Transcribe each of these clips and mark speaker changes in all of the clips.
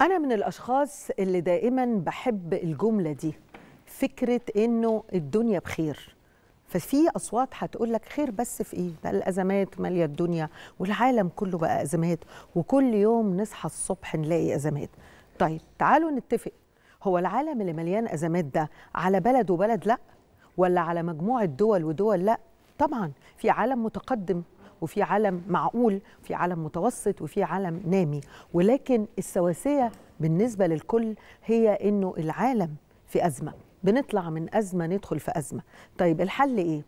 Speaker 1: أنا من الأشخاص اللي دائما بحب الجملة دي فكرة إنه الدنيا بخير ففي أصوات هتقول لك خير بس في إيه؟ ده الأزمات مالية الدنيا والعالم كله بقى أزمات وكل يوم نصحى الصبح نلاقي أزمات. طيب تعالوا نتفق هو العالم اللي مليان أزمات ده على بلد وبلد لأ ولا على مجموعة دول ودول لأ؟ طبعا في عالم متقدم وفي عالم معقول وفي عالم متوسط وفي عالم نامي ولكن السواسيه بالنسبه للكل هي انه العالم في ازمه بنطلع من ازمه ندخل في ازمه طيب الحل ايه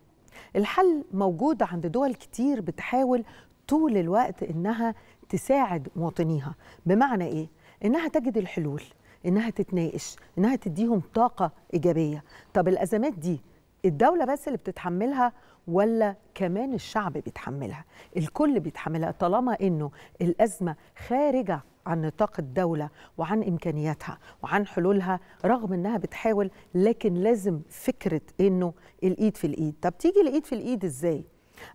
Speaker 1: الحل موجود عند دول كتير بتحاول طول الوقت انها تساعد مواطنيها بمعنى ايه انها تجد الحلول انها تتناقش انها تديهم طاقه ايجابيه طب الازمات دي الدولة بس اللي بتتحملها ولا كمان الشعب بيتحملها الكل بيتحملها طالما انه الازمه خارجه عن نطاق الدوله وعن امكانياتها وعن حلولها رغم انها بتحاول لكن لازم فكره انه الايد في الايد طب تيجي الايد في الايد ازاي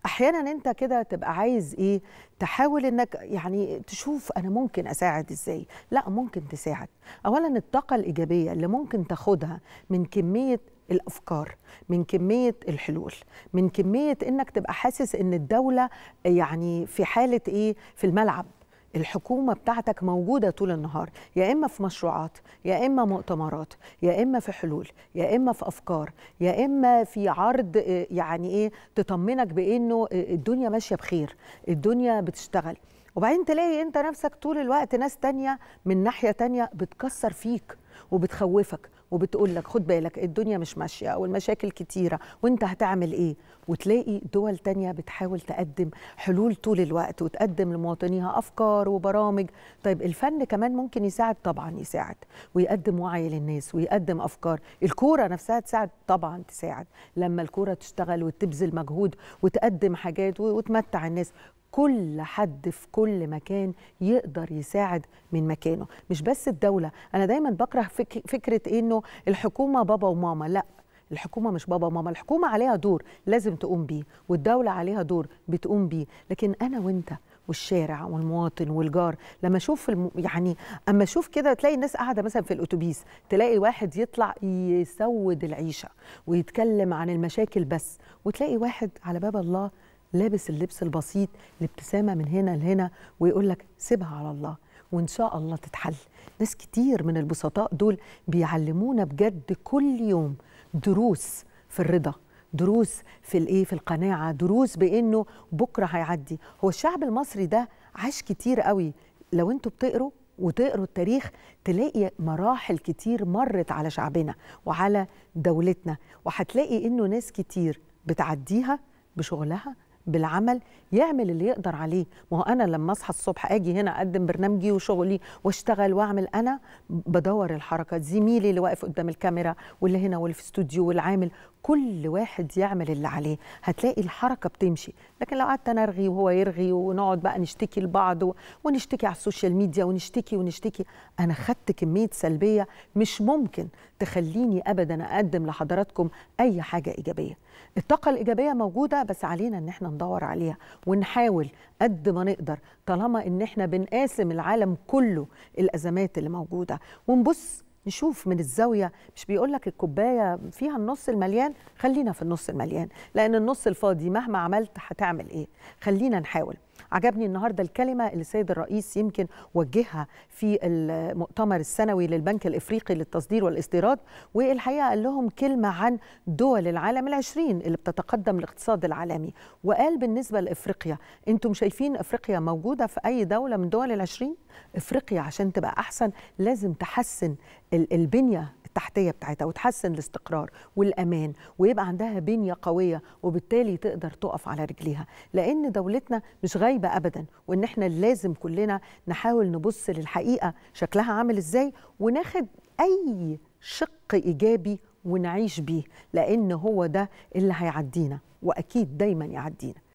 Speaker 1: احيانا انت كده تبقى عايز ايه تحاول انك يعني تشوف انا ممكن اساعد ازاي لا ممكن تساعد اولا الطاقه الايجابيه اللي ممكن تاخدها من كميه الافكار من كميه الحلول من كميه انك تبقى حاسس ان الدوله يعني في حاله ايه في الملعب الحكومة بتاعتك موجودة طول النهار يا إما في مشروعات يا إما مؤتمرات يا إما في حلول يا إما في أفكار يا إما في عرض آه، يعني إيه تطمنك بإنه آه، الدنيا ماشية بخير الدنيا بتشتغل وبعدين تلاقي أنت نفسك طول الوقت ناس تانية من ناحية تانية بتكسر فيك وبتخوفك وبتقول لك خد بالك الدنيا مش ماشيه والمشاكل كتيره وانت هتعمل ايه وتلاقي دول تانية بتحاول تقدم حلول طول الوقت وتقدم لمواطنيها افكار وبرامج طيب الفن كمان ممكن يساعد طبعا يساعد ويقدم وعي للناس ويقدم افكار الكوره نفسها تساعد طبعا تساعد لما الكوره تشتغل وتبذل مجهود وتقدم حاجات وتمتع الناس كل حد في كل مكان يقدر يساعد من مكانه مش بس الدولة أنا دايما بكره فك فكرة إنه الحكومة بابا وماما لأ الحكومه مش بابا وماما الحكومه عليها دور لازم تقوم بيه والدوله عليها دور بتقوم بيه لكن انا وانت والشارع والمواطن والجار لما اشوف الم... يعني اما اشوف كده تلاقي الناس قاعده مثلا في الاتوبيس تلاقي واحد يطلع يسود العيشه ويتكلم عن المشاكل بس وتلاقي واحد على باب الله لابس اللبس البسيط الابتسامه من هنا لهنا ويقول لك سيبها على الله وان شاء الله تتحل ناس كتير من البسطاء دول بيعلمونا بجد كل يوم دروس في الرضا دروس في الايه في القناعه دروس بانه بكره هيعدي هو الشعب المصري ده عاش كتير قوي لو انتوا بتقروا وتقروا التاريخ تلاقي مراحل كتير مرت على شعبنا وعلى دولتنا وهتلاقي انه ناس كتير بتعديها بشغلها بالعمل يعمل اللي يقدر عليه ما هو انا لما اصحى الصبح اجي هنا اقدم برنامجي وشغلي واشتغل واعمل انا بدور الحركه زميلي اللي واقف قدام الكاميرا واللي هنا واللي في استوديو والعامل كل واحد يعمل اللي عليه هتلاقي الحركه بتمشي لكن لو قعدت انا ارغي وهو يرغي ونقعد بقى نشتكي لبعض ونشتكي على السوشيال ميديا ونشتكي ونشتكي انا خدت كميه سلبيه مش ممكن تخليني ابدا اقدم لحضراتكم اي حاجه ايجابيه الطاقه الايجابيه موجوده بس علينا ان احنا ندور عليها ونحاول قد ما نقدر طالما ان احنا بنقاسم العالم كله الازمات اللي موجوده ونبص نشوف من الزاويه مش بيقول لك الكوبايه فيها النص المليان خلينا في النص المليان لان النص الفاضي مهما عملت هتعمل ايه خلينا نحاول عجبني النهارده الكلمه اللي السيد الرئيس يمكن وجهها في المؤتمر السنوي للبنك الافريقي للتصدير والاستيراد والحقيقه قال لهم كلمه عن دول العالم العشرين اللي بتتقدم الاقتصاد العالمي وقال بالنسبه لافريقيا انتم شايفين افريقيا موجوده في اي دوله من دول العشرين افريقيا عشان تبقى احسن لازم تحسن البنيه التحتيه بتاعتها وتحسن الاستقرار والامان ويبقى عندها بنيه قويه وبالتالي تقدر تقف على رجليها لان دولتنا مش غايبه ابدا وان احنا لازم كلنا نحاول نبص للحقيقه شكلها عامل ازاي وناخد اي شق ايجابي ونعيش بيه لان هو ده اللي هيعدينا واكيد دايما يعدينا